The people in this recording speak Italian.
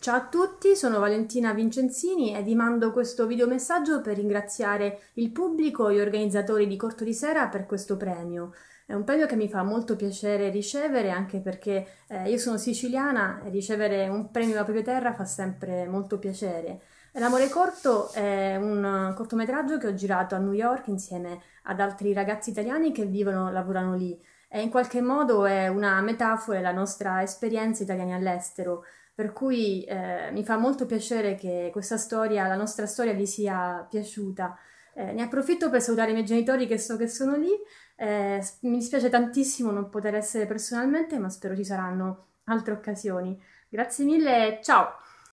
Ciao a tutti, sono Valentina Vincenzini e vi mando questo videomessaggio per ringraziare il pubblico e gli organizzatori di Corto di Sera per questo premio. È un premio che mi fa molto piacere ricevere anche perché eh, io sono siciliana e ricevere un premio della propria terra fa sempre molto piacere. L'amore corto è un cortometraggio che ho girato a New York insieme ad altri ragazzi italiani che vivono e lavorano lì e in qualche modo è una metafora della nostra esperienza italiana all'estero, per cui eh, mi fa molto piacere che questa storia, la nostra storia vi sia piaciuta. Eh, ne approfitto per salutare i miei genitori che so che sono lì, eh, mi dispiace tantissimo non poter essere personalmente, ma spero ci saranno altre occasioni. Grazie mille, ciao!